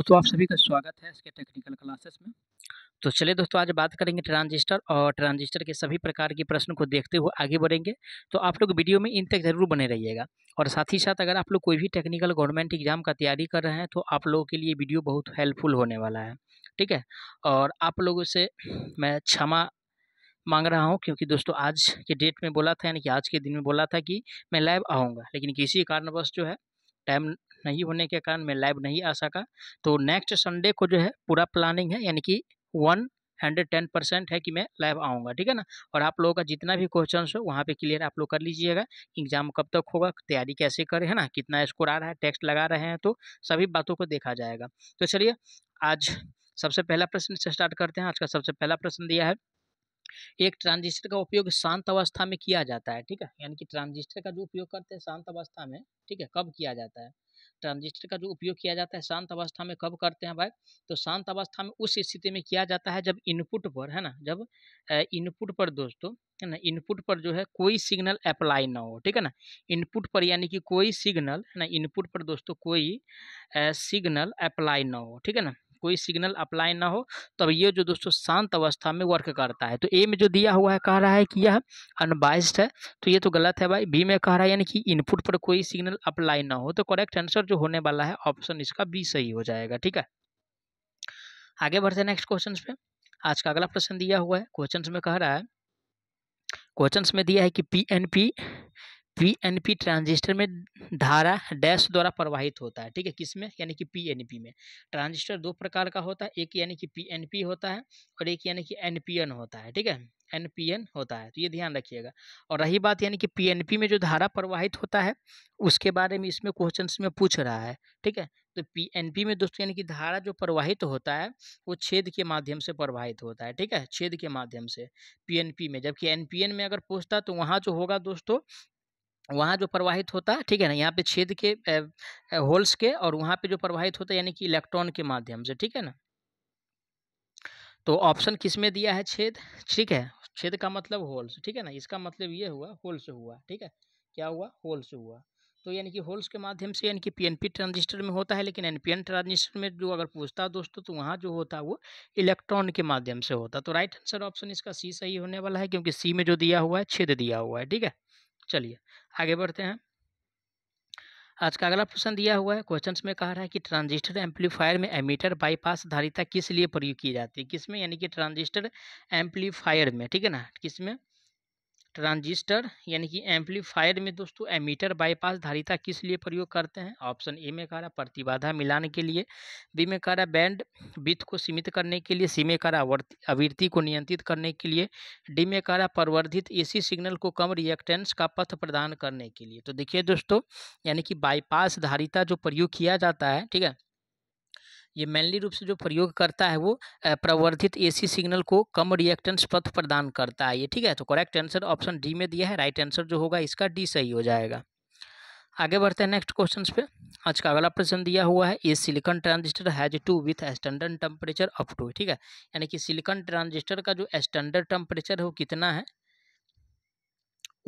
दोस्तों तो आप सभी का स्वागत है इसके टेक्निकल क्लासेस में तो चलिए दोस्तों आज बात करेंगे ट्रांजिस्टर और ट्रांजिस्टर के सभी प्रकार के प्रश्न को देखते हुए आगे बढ़ेंगे तो आप लोग वीडियो में इन तक ज़रूर बने रहिएगा और साथ ही साथ अगर आप लोग कोई भी टेक्निकल गवर्नमेंट एग्जाम का तैयारी कर रहे हैं तो आप लोगों के लिए वीडियो बहुत हेल्पफुल होने वाला है ठीक है और आप लोगों से मैं क्षमा मांग रहा हूँ क्योंकि दोस्तों आज के डेट में बोला था यानी कि आज के दिन में बोला था कि मैं लाइव आऊँगा लेकिन किसी कारणवश जो है टाइम नहीं होने के कारण मैं लाइव नहीं आ सका तो नेक्स्ट संडे को जो है पूरा प्लानिंग है यानी कि वन हंड्रेड टेन परसेंट है कि मैं लाइव आऊँगा ठीक है ना और आप लोगों का जितना भी क्वेश्चन हो वहाँ पे क्लियर आप लोग कर लीजिएगा एग्जाम कब तक होगा तैयारी कैसे करें है ना कितना स्कोर आ रहा है टेक्स्ट लगा रहे हैं तो सभी बातों को देखा जाएगा तो चलिए आज सबसे पहला प्रश्न से स्टार्ट करते हैं आज का सबसे पहला प्रश्न दिया है एक ट्रांजिस्टर का उपयोग शांत अवस्था में किया जाता है ठीक है यानी कि ट्रांजिस्टर का जो उपयोग करते हैं शांत अवस्था में ठीक है कब किया जाता है ट्रांजिस्टर का जो उपयोग किया जाता है शांत अवस्था में कब करते हैं भाई तो शांत अवस्था में उस स्थिति में किया जाता है जब इनपुट पर है ना जब इनपुट पर दोस्तों है ना इनपुट पर जो है कोई सिग्नल अप्लाई ना हो ठीक है ना इनपुट पर यानी कि कोई सिग्नल है ना इनपुट पर दोस्तों कोई सिग्नल अप्लाई ना हो ठीक है ना कोई सिग्नल अप्लाई ना हो तब ये जो दोस्तों शांत अवस्था में वर्क करता है तो ए में जो दिया हुआ है कह रहा है कि यह अनबाइस्ड है तो ये तो गलत है भाई बी में कह रहा है यानी कि इनपुट पर कोई सिग्नल अप्लाई ना हो तो करेक्ट आंसर जो होने वाला है ऑप्शन इसका बी सही हो जाएगा ठीक है आगे बढ़ते हैं नेक्स्ट क्वेश्चन पे आज का अगला प्रश्न दिया हुआ है क्वेश्चन में कह रहा है क्वेश्चन में दिया है कि P N P P N P transistor में धारा डैश द्वारा प्रवाहित होता है ठीक है किसमें यानी कि पीएनपी में ट्रांजिस्टर दो प्रकार का होता है एक यानी कि पीएनपी होता है और एक यानी कि एनपीएन होता है ठीक है एनपीएन होता है तो ये ध्यान रखिएगा और रही बात यानी कि पीएनपी में जो धारा प्रवाहित होता है उसके बारे में इसमें क्वेश्चन में पूछ रहा है ठीक है तो पी में दोस्तों यानी कि धारा जो प्रवाहित होता है वो छेद के माध्यम से प्रवाहित होता है ठीक है छेद के माध्यम से पी में जबकि एन में अगर पूछता तो वहाँ जो होगा दोस्तों वहाँ जो प्रवाहित होता है ठीक है ना यहाँ पे छेद के होल्स के और वहाँ पे जो प्रवाहित होता है यानी कि इलेक्ट्रॉन के माध्यम से ठीक है ना तो ऑप्शन किस में दिया है छेद ठीक है छेद का मतलब होल्स ठीक है ना इसका मतलब ये हुआ होल्स हुआ ठीक है क्या हुआ होल्स हुआ तो यानी कि होल्स के माध्यम से यानी कि पीएनपी ट्रांजिस्टर में होता है लेकिन एनपीएन ट्रांजिस्टर में जो अगर पूछता है दोस्तों तो वहाँ जो होता है वो इलेक्ट्रॉन के माध्यम से होता तो राइट आंसर ऑप्शन इसका सी सही होने वाला है क्योंकि सी में जो दिया हुआ है छेद दिया हुआ है ठीक है चलिए आगे बढ़ते हैं आज का अगला प्रश्न दिया हुआ है क्वेश्चन में कहा रहा है कि ट्रांजिस्टर एम्पलीफायर में एमीटर बाईपास धारिता किस लिए प्रयोग की जाती है किस में यानी कि ट्रांजिस्टर एम्पलीफायर में ठीक है ना किस में ट्रांजिस्टर यानी कि एम्पलीफायर में दोस्तों एमीटर बाईपास धारिता किस लिए प्रयोग करते हैं ऑप्शन ए में कारा प्रतिबाधा मिलाने के लिए बी में कह बैंड बिथ को सीमित करने के लिए सी में कह आवृत्ति को नियंत्रित करने के लिए डी में कारा परवर्धित प्रवर्धित एसी सिग्नल को कम रिएक्टेंस का पथ प्रदान करने के लिए तो देखिए दोस्तों यानी कि बाईपास धारिता जो प्रयोग किया जाता है ठीक है ये मेनली रूप से जो प्रयोग करता है वो प्रवर्धित एसी सिग्नल को कम रिएक्टेंस पथ प्रदान करता है ये ठीक है तो करेक्ट आंसर ऑप्शन डी में दिया है राइट आंसर जो होगा इसका डी सही हो जाएगा आगे बढ़ते हैं नेक्स्ट क्वेश्चन पे आज का अगला प्रश्न दिया हुआ है a silicon transistor has to with standard temperature up to ठीक है यानी कि सिलिकॉन ट्रांजिस्टर का जो स्टैंडर्ड टेम्परेचर है वो कितना है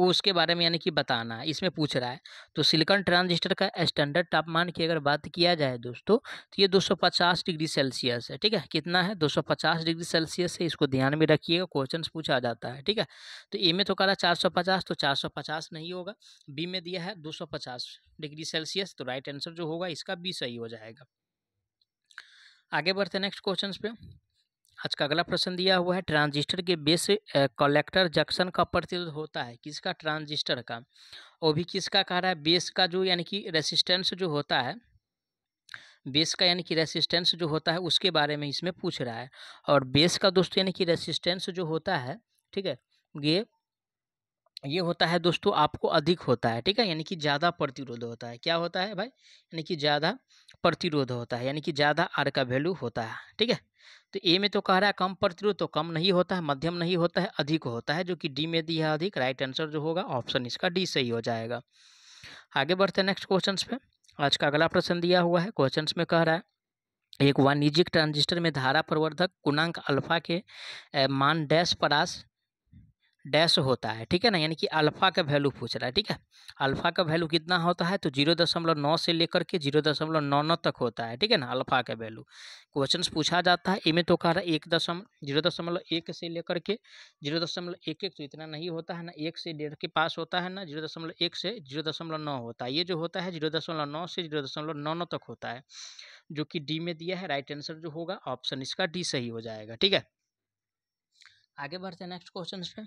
को उसके बारे में यानी कि बताना है इसमें पूछ रहा है तो सिलिकॉन ट्रांजिस्टर का स्टैंडर्ड तापमान की अगर बात किया जाए दोस्तों तो ये 250 डिग्री सेल्सियस है ठीक है कितना है 250 डिग्री सेल्सियस है इसको ध्यान में रखिएगा क्वेश्चन पूछा जाता है ठीक है तो ए में तो कह रहा है तो चार नहीं होगा बी में दिया है दो डिग्री सेल्सियस तो राइट आंसर जो होगा इसका बी सही हो जाएगा आगे बढ़ते नेक्स्ट क्वेश्चन पे आज का अगला प्रश्न दिया हुआ है ट्रांजिस्टर के बेस कलेक्टर जंक्शन का प्रतिरोध होता है किसका ट्रांजिस्टर का वो भी किसका कह रहा है बेस का जो यानी कि रेसिस्टेंस जो होता है बेस का यानी कि रेसिस्टेंस जो होता है उसके बारे में इसमें पूछ रहा है और बेस का दोस्तों यानी कि रेसिस्टेंस जो होता है ठीक है ये ये होता है दोस्तों आपको अधिक होता है ठीक है यानी कि ज़्यादा प्रतिरोध होता है क्या होता है भाई यानी कि ज़्यादा प्रतिरोध होता है यानी कि ज़्यादा आर का वैल्यू होता है ठीक है तो ए में तो कह रहा है कम प्रतिरोध तो कम नहीं होता है मध्यम नहीं होता है अधिक होता है जो कि डी में दिया अधिक राइट आंसर जो होगा ऑप्शन इसका डी सही हो जाएगा आगे बढ़ते हैं नेक्स्ट क्वेश्चन पे आज का अगला प्रश्न दिया हुआ है क्वेश्चन में कह रहा है एक वाणिज्यिक ट्रांजिस्टर में धारा प्रवर्धक गुणांक अल्फा के मान डैश परास डैश होता है ठीक है ना यानी कि अल्फ़ा का वैल्यू पूछ रहा है ठीक है अल्फ़ा का वैल्यू कितना होता है तो जीरो दशमलव नौ से लेकर के जीरो दशमलव नौ नौ तक होता है ठीक है ना अल्फ़ा का वैल्यू क्वेश्चन पूछा जाता है इमें तो कह रहा है एक दशम जीरो दशमलव एक से लेकर के जीरो दशमलव एक एक तो इतना नहीं होता है ना एक से डेढ़ के पास होता है ना जीरो दशमलव एक से जीरो दशमलव नौ होता है ये जो होता है जीरो दशमलव नौ से जीरो दशमलव नौ नौ तक होता है जो कि डी में दिया है राइट आंसर जो होगा ऑप्शन इसका डी सही हो जाएगा ठीक है आगे बढ़ते हैं नेक्स्ट क्वेश्चन से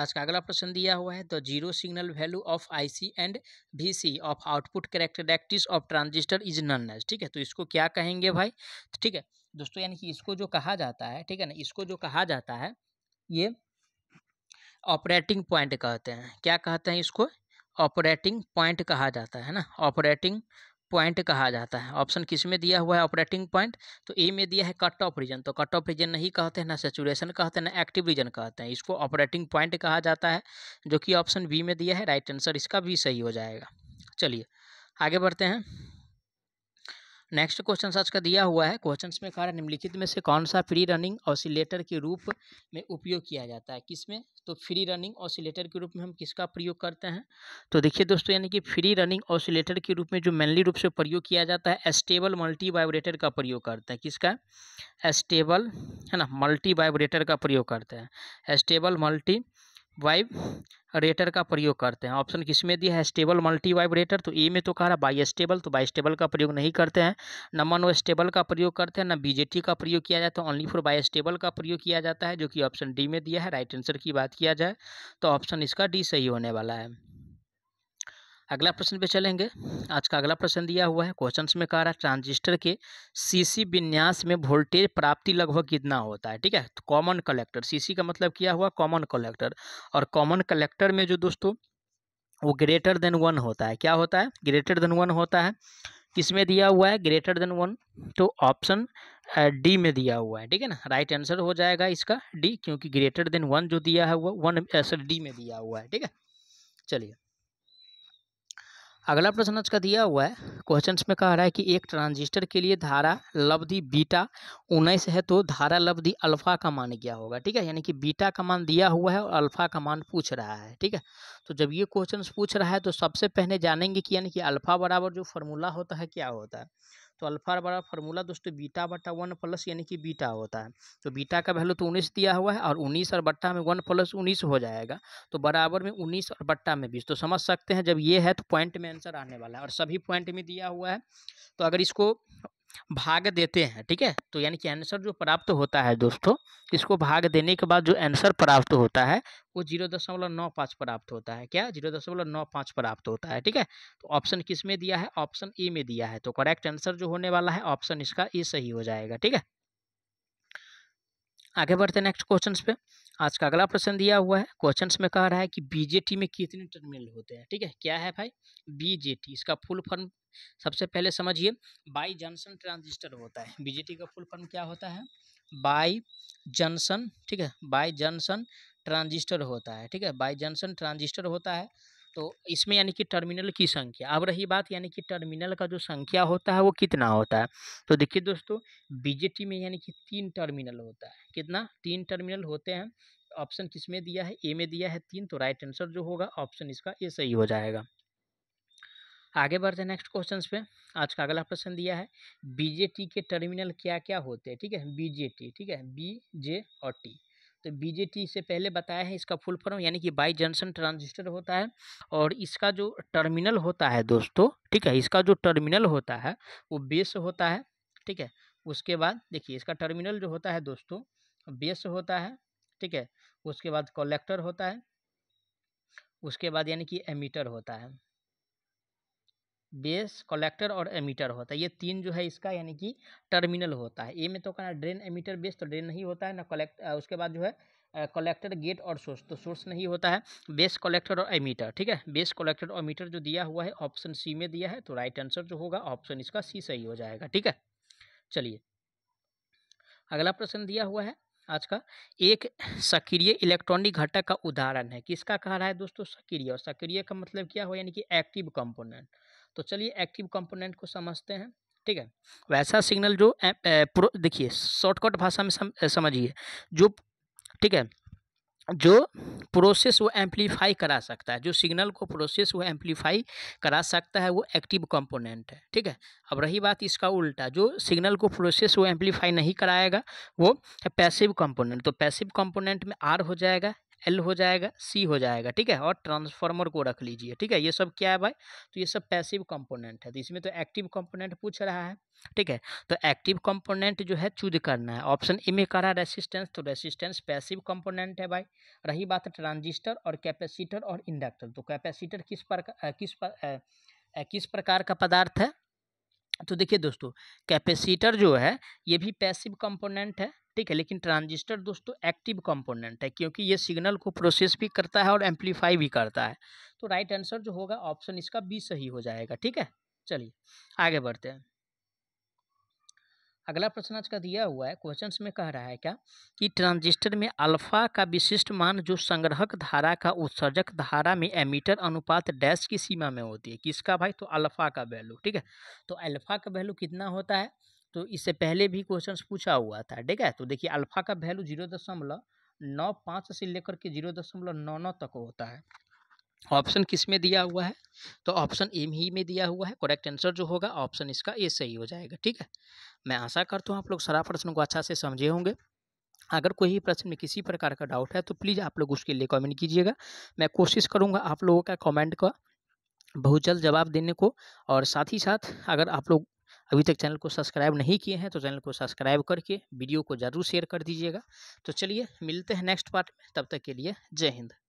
आज का अगला प्रश्न दिया हुआ है the zero signal value of I C and V C of output characteristics of transistor is known as ठीक है तो इसको क्या कहेंगे भाई तो ठीक है दोस्तों यानी कि इसको जो कहा जाता है ठीक है ना इसको जो कहा जाता है ये ऑपरेटिंग पॉइंट कहते हैं क्या कहते हैं इसको ऑपरेटिंग पॉइंट कहा जाता है ना ऑपरेटिंग पॉइंट कहा जाता है ऑप्शन किस में दिया हुआ है ऑपरेटिंग पॉइंट तो ए में दिया है कट ऑफ रीजन तो कट ऑफ रीजन नहीं कहते हैं ना सेचुरेशन कहते हैं ना एक्टिव रीजन कहते हैं इसको ऑपरेटिंग पॉइंट कहा जाता है जो कि ऑप्शन बी में दिया है राइट आंसर इसका भी सही हो जाएगा चलिए आगे बढ़ते हैं नेक्स्ट क्वेश्चन आज का दिया हुआ है क्वेश्चन में कहा निम्नलिखित में से कौन सा फ्री रनिंग ऑसिलेटर के रूप में उपयोग किया जाता है किसमें तो फ्री रनिंग ऑसिलेटर के रूप में हम किसका प्रयोग करते हैं तो देखिए दोस्तों यानी कि फ्री रनिंग ऑसिलेटर के रूप में जो मेनली रूप से प्रयोग किया जाता है स्टेबल मल्टी वाइब्रेटर का प्रयोग करते हैं किसका स्टेबल है ना मल्टी वाइब्रेटर का प्रयोग करते हैं स्टेबल मल्टी वाइब रेटर का प्रयोग करते हैं ऑप्शन किस में दिया है स्टेबल मल्टी वाइब्रेटर तो ए में तो कह रहा बाई स्टेबल तो बाई स्टेबल का प्रयोग नहीं करते हैं न मनो स्टेबल का प्रयोग करते हैं ना बीजेटी का प्रयोग किया जाता है ओनली फॉर बाई स्टेबल का प्रयोग किया जाता है जो कि ऑप्शन डी में दिया है राइट आंसर की बात किया जाए तो ऑप्शन इसका डी सही होने वाला है अगला प्रश्न पे चलेंगे आज का अगला प्रश्न दिया हुआ है क्वेश्चन में कह रहा है ट्रांजिस्टर के सीसी विन्यास में वोल्टेज प्राप्ति लगभग कितना होता है ठीक है तो कॉमन कलेक्टर सीसी का मतलब क्या हुआ कॉमन कलेक्टर और कॉमन कलेक्टर में जो दोस्तों वो ग्रेटर देन वन होता है क्या होता है ग्रेटर देन वन होता है किसमें दिया हुआ है ग्रेटर देन वन तो ऑप्शन डी में दिया हुआ है ठीक है ना राइट आंसर हो जाएगा इसका डी क्योंकि ग्रेटर देन वन जो दिया है वो वन सर डी में दिया हुआ है ठीक है चलिए अगला प्रश्न आज का दिया हुआ है क्वेश्चन में कह रहा है कि एक ट्रांजिस्टर के लिए धारा लब्धि बीटा उन्नीस है तो धारा लब्धि अल्फा का मान क्या होगा ठीक है यानी कि बीटा का मान दिया हुआ है और अल्फा का मान पूछ रहा है ठीक है तो जब ये क्वेश्चन पूछ रहा है तो सबसे पहले जानेंगे कि यानी कि अल्फा बराबर जो फॉर्मूला होता है क्या होता है तो अल्फा बड़ा फार्मूला दोस्तों बीटा बटा वन प्लस यानी कि बीटा होता है तो बीटा का वैल्यू तो उन्नीस दिया हुआ है और उन्नीस और बट्टा में वन प्लस उन्नीस हो जाएगा तो बराबर में उन्नीस और बट्टा में बीस तो समझ सकते हैं जब ये है तो पॉइंट में आंसर आने वाला है और सभी पॉइंट में दिया हुआ है तो अगर इसको भाग देते हैं ठीक है तो यानी कि आंसर जो प्राप्त होता है दोस्तों इसको भाग देने के बाद जो आंसर प्राप्त होता है वो जीरो दशमलव नौ पाँच प्राप्त होता है क्या जीरो दशमलव नौ पाँच प्राप्त होता है ठीक है तो ऑप्शन किस में दिया है ऑप्शन ई में दिया है तो करेक्ट आंसर जो होने वाला है ऑप्शन इसका ई सही हो जाएगा ठीक है आगे बढ़ते हैं नेक्स्ट क्वेश्चन पे आज का अगला प्रश्न दिया हुआ है क्वेश्चन में कह रहा है कि बीजेटी में कितने टर्मिनल होते हैं ठीक है क्या है भाई बीजेटी इसका फुल फॉर्म सबसे पहले समझिए बाई जंक्शन ट्रांजिस्टर होता है बीजेटी का फुल फॉर्म क्या होता है बाई जंक्शन ठीक है बाई जंक्शन ट्रांजिस्टर होता है ठीक है बाई जंक्शन ट्रांजिस्टर होता है तो इसमें यानी कि टर्मिनल की संख्या अब रही बात यानी कि टर्मिनल का जो संख्या होता है वो कितना होता है तो देखिए दोस्तों बीजेटी में यानी कि तीन टर्मिनल होता है कितना तीन टर्मिनल होते हैं ऑप्शन किस में दिया है ए में दिया है तीन तो राइट आंसर जो होगा ऑप्शन इसका ए सही हो जाएगा आगे बढ़ते हैं नेक्स्ट क्वेश्चन पे आज का अगला प्रश्न दिया है बीजेटी के टर्मिनल क्या क्या होते हैं ठीक है बीजेटी ठीक है बी जे और टी तो बीजेटी से पहले बताया है इसका फुल फॉर्म यानी कि बाई जंक्शन ट्रांजिस्टर होता है और इसका जो टर्मिनल होता है दोस्तों ठीक है इसका जो टर्मिनल होता है वो बेस होता है ठीक है उसके बाद देखिए इसका टर्मिनल जो होता है दोस्तों बेस होता है ठीक है उसके बाद कलेक्टर होता है उसके बाद यानी कि एमीटर होता है बेस कलेक्टर और एमिटर होता है ये तीन जो है इसका यानी कि टर्मिनल होता है ए में तो कहना ड्रेन एमीटर बेस तो ड्रेन नहीं होता है ना कलेक्ट उसके बाद जो है कलेक्टर गेट और सोर्स तो सोर्स नहीं होता है बेस कलेक्टर और एमिटर ठीक है बेस कलेक्टर और एमिटर जो दिया हुआ है ऑप्शन सी में दिया है तो राइट आंसर जो होगा ऑप्शन इसका सी सही हो जाएगा ठीक है चलिए अगला प्रश्न दिया हुआ है आज का एक सक्रिय इलेक्ट्रॉनिक घटक का उदाहरण है किसका कह रहा है दोस्तों सक्रिय और सक्रिय का मतलब क्या हो यानी कि एक्टिव कंपोनेंट तो चलिए एक्टिव कंपोनेंट को समझते हैं ठीक है वैसा सिग्नल जो देखिए शॉर्टकट भाषा में सम, समझिए जो ठीक है जो प्रोसेस वो एम्पलीफाई करा सकता है जो सिग्नल को प्रोसेस वो एम्पलीफाई करा सकता है वो एक्टिव कंपोनेंट है ठीक है अब रही बात इसका उल्टा जो सिग्नल को प्रोसेस वो एम्पलीफाई नहीं कराएगा वो पैसिव कंपोनेंट तो पैसिव कंपोनेंट में आर हो जाएगा एल हो जाएगा सी हो जाएगा ठीक है और ट्रांसफार्मर को रख लीजिए ठीक है ये सब क्या है भाई तो ये सब पैसिव कंपोनेंट है तो इसमें तो एक्टिव कंपोनेंट पूछ रहा है ठीक है तो एक्टिव कंपोनेंट जो है चूज करना है ऑप्शन ए में करा रेसिस्टेंस तो रेसिस्टेंस पैसिव कंपोनेंट है भाई रही बात ट्रांजिस्टर और कैपेसिटर और इंडक्टर तो कैपेसिटर किस प्रकार किस किस प्रकार का पदार्थ है तो देखिए दोस्तों कैपेसिटर जो है ये भी पैसिव कंपोनेंट है ठीक है लेकिन ट्रांजिस्टर दोस्तों एक्टिव कंपोनेंट है क्योंकि ये सिग्नल को प्रोसेस भी करता है और एम्पलीफाई भी करता है तो राइट आंसर जो होगा ऑप्शन इसका बी सही हो जाएगा ठीक है चलिए आगे बढ़ते हैं अगला प्रश्न आज का दिया हुआ है क्वेश्चन में कह रहा है क्या कि ट्रांजिस्टर में अल्फा का विशिष्ट मान जो संग्रहक धारा का उत्सर्जक धारा में एमीटर अनुपात डैश की सीमा में होती है किसका भाई तो अल्फा का वैल्यू ठीक है तो अल्फा का वैल्यू कितना होता है तो इससे पहले भी क्वेश्चन पूछा हुआ था ठीक है तो देखिए अल्फा का वैल्यू जीरो दशमलव नौ पाँच से लेकर के जीरो दशमलव नौ नौ तक होता है ऑप्शन किस में दिया हुआ है तो ऑप्शन एम ही में दिया हुआ है करेक्ट आंसर जो होगा ऑप्शन इसका ए सही हो जाएगा ठीक है मैं आशा करता हूँ आप लोग सारा प्रश्न को अच्छा से समझे होंगे अगर कोई भी प्रश्न में किसी प्रकार का डाउट है तो प्लीज़ आप लोग उसके लिए कमेंट कीजिएगा मैं कोशिश करूँगा आप लोगों का कमेंट का बहुत जल्द जवाब देने को और साथ ही साथ अगर आप लोग अभी तक चैनल को सब्सक्राइब नहीं किए हैं तो चैनल को सब्सक्राइब करके वीडियो को ज़रूर शेयर कर दीजिएगा तो चलिए मिलते हैं नेक्स्ट पार्ट में तब तक के लिए जय हिंद